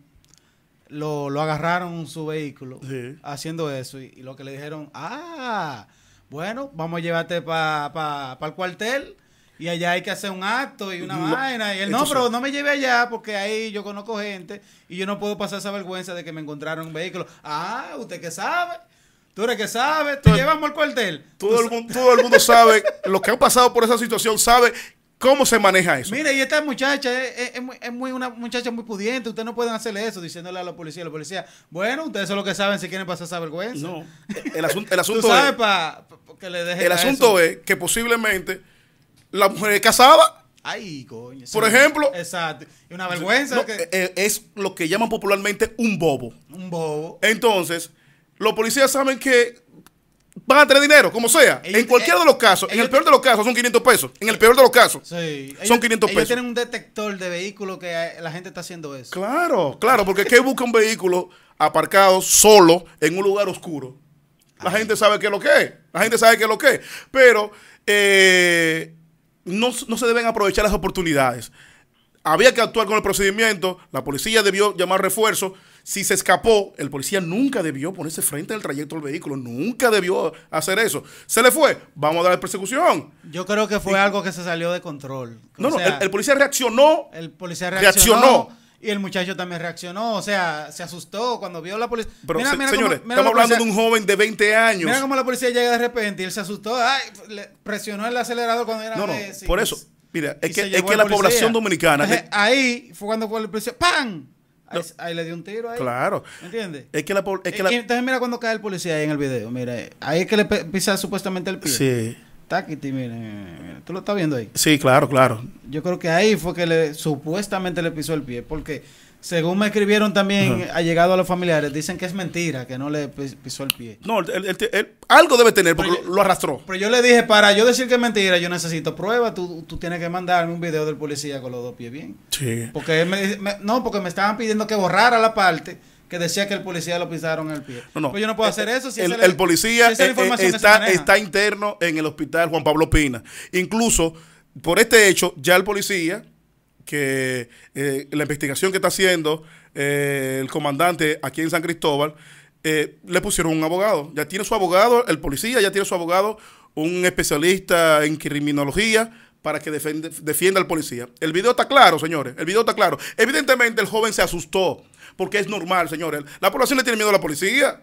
lo, lo agarraron su vehículo haciendo eso y, lo que le dijeron, ah, bueno, vamos a llevarte para el cuartel y allá hay que hacer un acto y una vaina. Y él, no, pero no me lleve allá porque ahí yo conozco gente y yo no puedo pasar esa vergüenza de que me encontraron un vehículo. Ah, usted qué sabe. Tú eres que sabes, te llevamos al cuartel. Todo, el, mundo, sabe, [LAUGHS] los que han pasado por esa situación sabe cómo se maneja eso. Mire, y esta muchacha es, es, muy, una muchacha muy pudiente, ustedes no pueden hacerle eso diciéndole a la policía, a la policía, bueno, ustedes son los que saben si quieren pasar esa vergüenza. No, el, [LAUGHS] asunto, el asunto es... que le el asunto es que posiblemente la mujer casada. Ay, coño. Por ejemplo. Exacto. una vergüenza. Eh, eh, es lo que llaman popularmente un bobo. Un bobo. Entonces, los policías saben que van a tener dinero, como sea. en cualquiera de los casos, en el peor de los casos son 500 pesos. En el peor de los casos son 500 pesos. Ellos tienen un detector de vehículos que eh, la gente está haciendo eso. Claro, claro, porque ¿qué busca un vehículo aparcado solo en un lugar oscuro? La gente sabe qué es lo que es. La gente sabe qué es lo que es. Pero eh, no, se deben aprovechar las oportunidades. Había que actuar con el procedimiento, la policía debió llamar refuerzo. Si se escapó, el policía nunca debió ponerse frente al trayecto del vehículo, nunca debió hacer eso. Se le fue, vamos a dar persecución. Yo creo que fue algo que se salió de control. No, no, el, policía reaccionó. El policía reaccionó y el muchacho también reaccionó, o sea, se asustó cuando vio la policía. Pero, señores, estamos hablando de un joven de 20 años. Mira cómo la policía llega de repente y él se asustó, ay, presionó el acelerador cuando era No, por eso. Mira, es que, es que la, población dominicana. ahí fue cuando fue el policía, ¡pam! Ahí, le dio un tiro ahí. Claro. ¿Entiendes? Eh, entonces mira cuando cae el policía ahí en el video. Mira, ahí es que le pisa supuestamente el pie. Sí. Táquiti, mire, tú lo estás viendo ahí. Sí, claro, claro. Yo creo que ahí fue que le, supuestamente le pisó el pie, porque según me escribieron también ha llegado a los familiares, dicen que es mentira, que no le pisó el pie. No, algo debe tener porque lo arrastró. Pero yo le dije, para yo decir que es mentira, yo necesito prueba, tú, tienes que mandarme un video del policía con los dos pies bien. Sí. Porque no, porque me estaban pidiendo que borrara la parte que decía que el policía lo pisaron en el pie. No, no. Pues yo no puedo hacer eso. Si el, policía está, interno en el hospital Juan Pablo Pina. Incluso, por este hecho, ya el policía, que eh, la investigación que está haciendo eh, el comandante aquí en San Cristóbal, eh, le pusieron un abogado. Ya tiene su abogado, el policía ya tiene su abogado, un especialista en criminología para que defienda al policía. El video está claro, señores. El video está claro. Evidentemente el joven se asustó porque es normal, señores. La población le tiene miedo a la policía.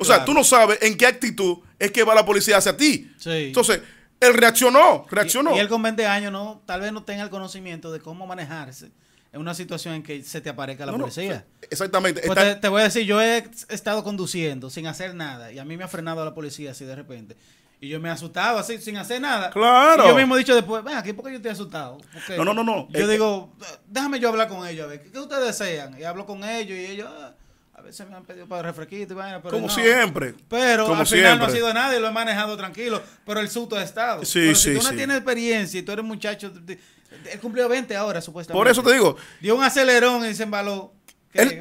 o sea, tú no sabes en qué actitud es que va la policía hacia ti. Entonces, él reaccionó, reaccionó. Y, él con 20 años no, tal vez no tenga el conocimiento de cómo manejarse en una situación en que se te aparezca la policía. Eh, exactamente. Pues te, voy a decir, yo he estado conduciendo sin hacer nada y a mí me ha frenado la policía así de repente. Y yo me he asustado así, sin hacer nada. Claro. yo mismo he dicho después, ven aquí, porque qué yo estoy asustado? no, no, no, no. Yo eh, digo, eh, déjame yo hablar con ellos, a ver, ¿qué, ustedes desean? Y hablo con ellos y ellos, ah, a veces me han pedido para refresquito y vaina, pero. Como siempre. Pero Como al final siempre. no ha sido nada y lo he manejado tranquilo, pero el susto ha estado. Sí, pero Si tú no tienes experiencia y tú eres muchacho, él cumplió 20 ahora, supuestamente. Por eso te digo. Dio un acelerón y se embaló.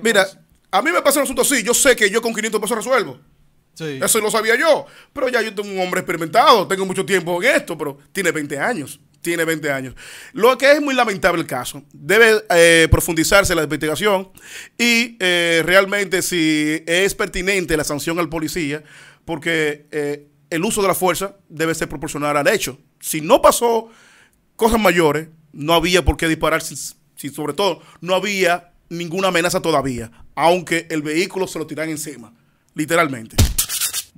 mira, a mí me pasa el asunto así, yo sé que yo con 500 pesos resuelvo. Eso lo sabía yo. Pero ya yo tengo un hombre experimentado, tengo mucho tiempo en esto, pero tiene 20 años. Tiene 20 años. Lo que es muy lamentable el caso. Debe eh, profundizarse la investigación y eh, realmente si es pertinente la sanción al policía, porque eh, el uso de la fuerza debe ser proporcional al hecho. Si no pasó cosas mayores, no había por qué disparar, si, si sobre todo no había ninguna amenaza todavía, aunque el vehículo se lo tiran encima, literalmente.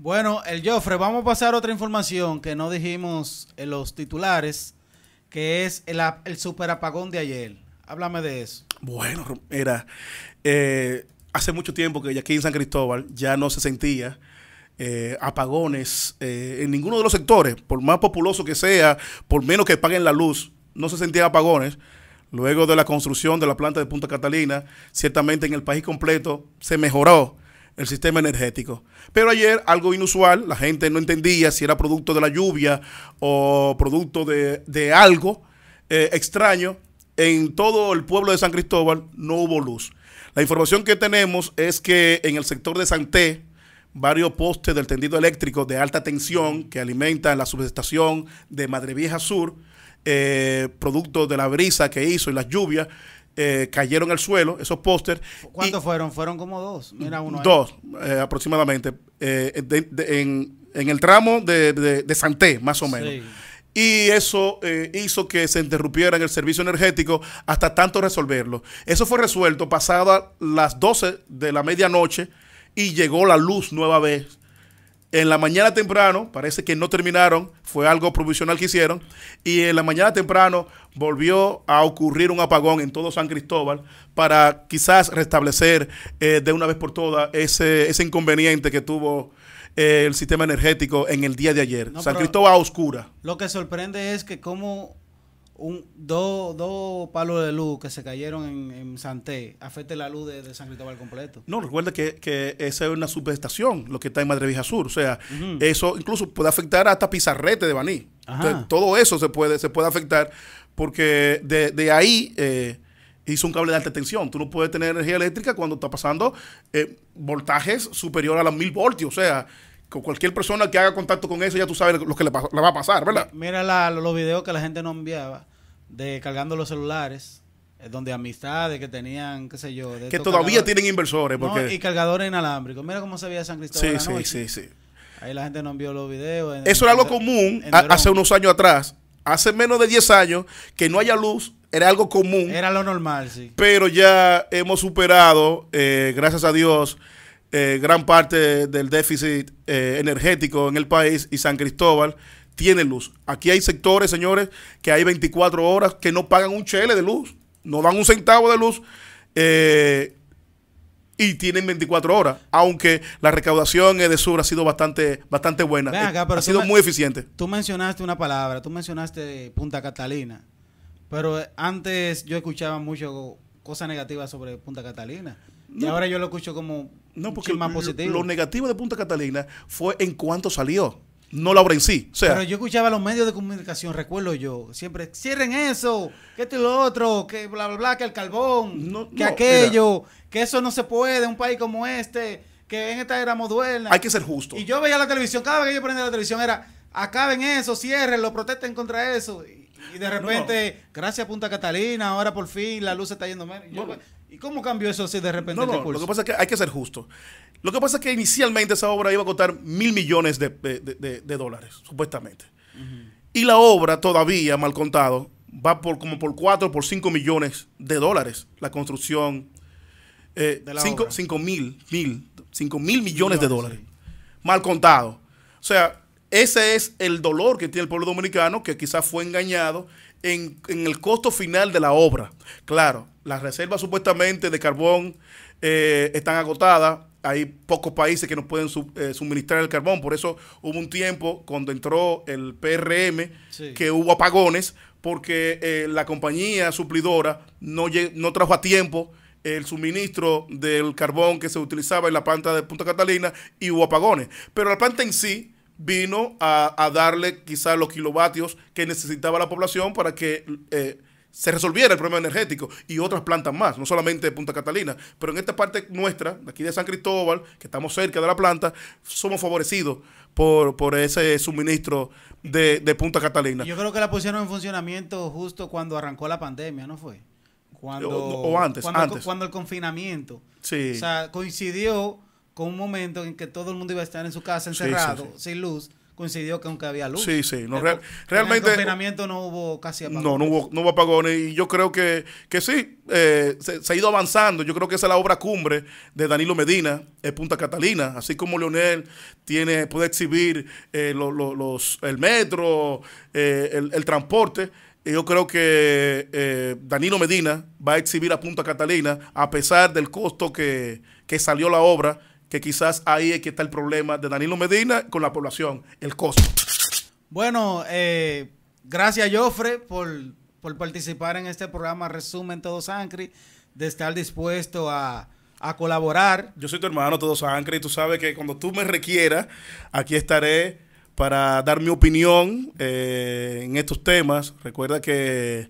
Bueno, el Joffre, vamos a pasar otra información que no dijimos en los titulares, que es el, superapagón de ayer. Háblame de eso. Bueno, era eh, hace mucho tiempo que aquí en San Cristóbal ya no se sentía eh, apagones eh, en ninguno de los sectores, por más populoso que sea, por menos que paguen la luz, no se sentía apagones. Luego de la construcción de la planta de Punta Catalina, ciertamente en el país completo se mejoró el sistema energético. Pero ayer algo inusual, la gente no entendía si era producto de la lluvia o producto de, algo eh, extraño. En todo el pueblo de San Cristóbal no hubo luz. La información que tenemos es que en el sector de Santé, varios postes del tendido eléctrico de alta tensión que alimentan la subestación de Madre Vieja Sur, eh, producto de la brisa que hizo y las lluvias, eh, cayeron al suelo, esos pósters. ¿Cuántos fueron? Fueron como dos. Dos, eh, aproximadamente. Eh, en, el tramo de, de, Santé, más o menos. Y eso hizo que se interrumpiera el servicio energético hasta tanto resolverlo. Eso fue resuelto pasada las 12 de la medianoche y llegó la luz nueva vez en la mañana temprano, parece que no terminaron, fue algo provisional que hicieron, y en la mañana temprano volvió a ocurrir un apagón en todo San Cristóbal para quizás restablecer eh, de una vez por todas ese, inconveniente que tuvo eh, el sistema energético en el día de ayer. San Cristóbal a oscura. Lo que sorprende es que cómo un, dos palos de luz que se cayeron en, en Santé afecte la luz de, San Cristóbal completo. No, recuerda que, esa es una subestación, lo que está en Madre Vieja Sur. O sea, eso incluso puede afectar hasta Pizarrete de Baní. todo eso se puede, se puede afectar porque de, ahí eh, hizo un cable de alta tensión. Tú no puedes tener energía eléctrica cuando está pasando eh, voltajes superiores a los mil voltios. O sea, con cualquier persona que haga contacto con eso, ya tú sabes lo que le, va a pasar, ¿verdad? Mira los videos que la gente no enviaba de cargando los celulares, eh, donde amistades que tenían, qué sé yo. que todavía tienen inversores. Porque... y cargadores inalámbricos. Mira cómo se veía San Cristóbal. Sí, sí, sí, sí. Ahí la gente no envió los videos. Eso era algo común hace unos años atrás. Hace menos de 10 años que no haya luz era algo común. Era lo normal, sí. Pero ya hemos superado, eh, gracias a Dios, eh, gran parte del déficit energético en el país y San Cristóbal tiene luz. Aquí hay sectores, señores, que hay 24 horas que no pagan un chele de luz, no dan un centavo de luz. Eh, y tienen 24 horas, aunque la recaudación eh, de sur ha sido bastante, bastante buena. Eh, ha sido muy eficiente. Tú mencionaste una palabra, tú mencionaste Punta Catalina, pero antes yo escuchaba mucho cosas negativas sobre Punta Catalina. y ahora yo lo escucho como no, porque más positivo. Lo, negativo de Punta Catalina fue en cuanto salió no la obra en sí. O sea, Pero yo escuchaba los medios de comunicación, recuerdo yo, siempre, cierren eso, que esto y lo otro, que bla, bla, bla, que el carbón, que aquello, que eso no se puede, un país como este, que en esta era moderna. Hay que ser justo. Y yo veía la televisión, cada vez que yo prendía la televisión era, acaben eso, cierren, lo protesten contra eso. Y, de repente, gracias Punta Catalina, ahora por fin la luz está yendo menos. Pues, ¿Y cómo cambió eso así de repente? No, no, lo que pasa es que hay que ser justo. Lo que pasa es que inicialmente esa obra iba a costar mil millones de, dólares, supuestamente. Y la obra todavía, mal contado, va por como por cuatro por 5 millones de dólares. La construcción. 5 eh, mil, mil, cinco mil millones, de dólares. Mal contado. O sea, ese es el dolor que tiene el pueblo dominicano, que quizás fue engañado en, el costo final de la obra. Claro, las reservas supuestamente de carbón eh, están agotadas. Hay pocos países que nos pueden eh, suministrar el carbón. Por eso hubo un tiempo cuando entró el PRM que hubo apagones porque eh, la compañía suplidora no, no trajo a tiempo el suministro del carbón que se utilizaba en la planta de Punta Catalina y hubo apagones. Pero la planta en sí vino a, darle quizás los kilovatios que necesitaba la población para que eh, se resolviera el problema energético y otras plantas más, no solamente Punta Catalina, pero en esta parte nuestra, de aquí de San Cristóbal, que estamos cerca de la planta, somos favorecidos por, ese suministro de, Punta Catalina. Yo creo que la pusieron en funcionamiento justo cuando arrancó la pandemia, ¿no fue? Cuando, o, antes, cuando, antes. cuando el confinamiento. Sí. O sea, coincidió con un momento en que todo el mundo iba a estar en su casa encerrado, sin luz, coincidió que aunque había luz. realmente... En el confinamiento no hubo casi apagones. No, no hubo, no hubo apagones y yo creo que, que sí, eh, se, ha ido avanzando. Yo creo que esa es la obra cumbre de Danilo Medina, en eh, Punta Catalina, así como Leonel tiene, puede exhibir eh, los, el metro, el, el transporte yo creo que Danilo Medina va a exhibir a Punta Catalina, a pesar del costo que, que salió la obra que quizás ahí es que está el problema de Danilo Medina con la población, el costo. Bueno, eh, gracias Jofre por, participar en este programa Resumen Todo Sancri, de estar dispuesto a, colaborar. Yo soy tu hermano Todo Sancri y tú sabes que cuando tú me requieras, aquí estaré para dar mi opinión eh, en estos temas. Recuerda que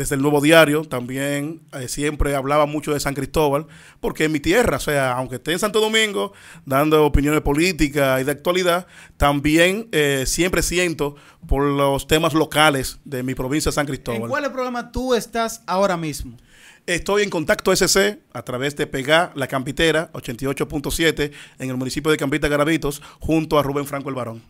desde el Nuevo Diario, también eh, siempre hablaba mucho de San Cristóbal, porque es mi tierra, o sea, aunque esté en Santo Domingo dando opiniones políticas y de actualidad, también eh, siempre siento por los temas locales de mi provincia de San Cristóbal. ¿En cuál programa tú estás ahora mismo? Estoy en Contacto SC a través de Pegá La Campitera 88.7 en el municipio de Campita Garabitos junto a Rubén Franco el Barón.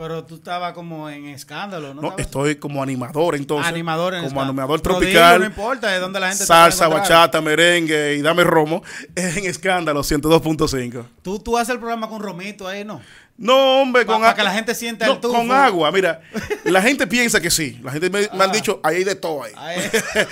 Pero tú estabas como en escándalo, ¿no? No, estoy como animador entonces. Animador en Como animador tropical. no importa, de dónde la gente Salsa, bachata, merengue y dame romo. Es [LAUGHS] En escándalo, 102.5. ¿Tú, tú haces el programa con Romito ahí, ¿no? No, hombre, con agua. Para que la gente sienta el Con agua, mira. [LAUGHS] La gente piensa que sí. La gente me, han ah. dicho, ahí hay de todo ahí. [LAUGHS]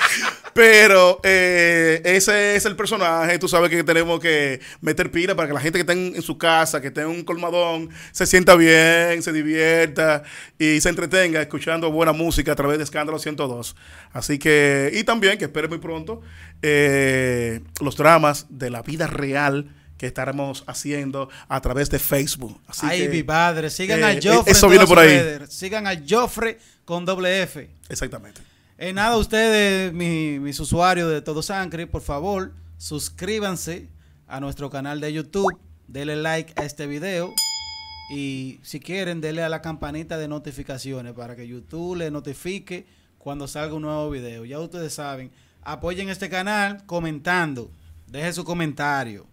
Pero eh, ese es el personaje. Tú sabes que tenemos que meter pila para que la gente que esté en, su casa, que esté en un colmadón, se sienta bien, se divierta y se entretenga escuchando buena música a través de Escándalo 102. Así que, y también que espere muy pronto eh, los dramas de la vida real que estaremos haciendo a través de Facebook. Ay, mi padre, sigan al a eh, Joffre. Eso viene por ahí. Sigan a Joffre con doble Exactamente. En eh, nada, ustedes, mis usuarios de Todo Sangre, por favor, suscríbanse a nuestro canal de YouTube, denle like a este video y si quieren, denle a la campanita de notificaciones para que YouTube le notifique cuando salga un nuevo video. Ya ustedes saben, apoyen este canal comentando, dejen su comentario.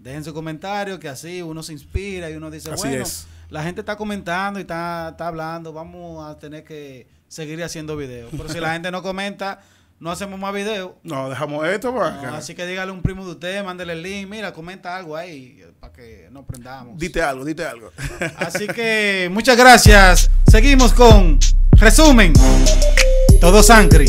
Dejen su comentario, que así uno se inspira y uno dice, bueno, la gente está comentando y está, hablando, vamos a tener que seguir haciendo videos. Pero si la [LAUGHS] gente no comenta, no hacemos más videos. No, dejamos esto para Así que dígale a un primo de usted, mándele el link, mira, comenta algo ahí para que nos prendamos. Dite algo, dite algo. [LAUGHS] así que muchas gracias. Seguimos con resumen. Todo sangre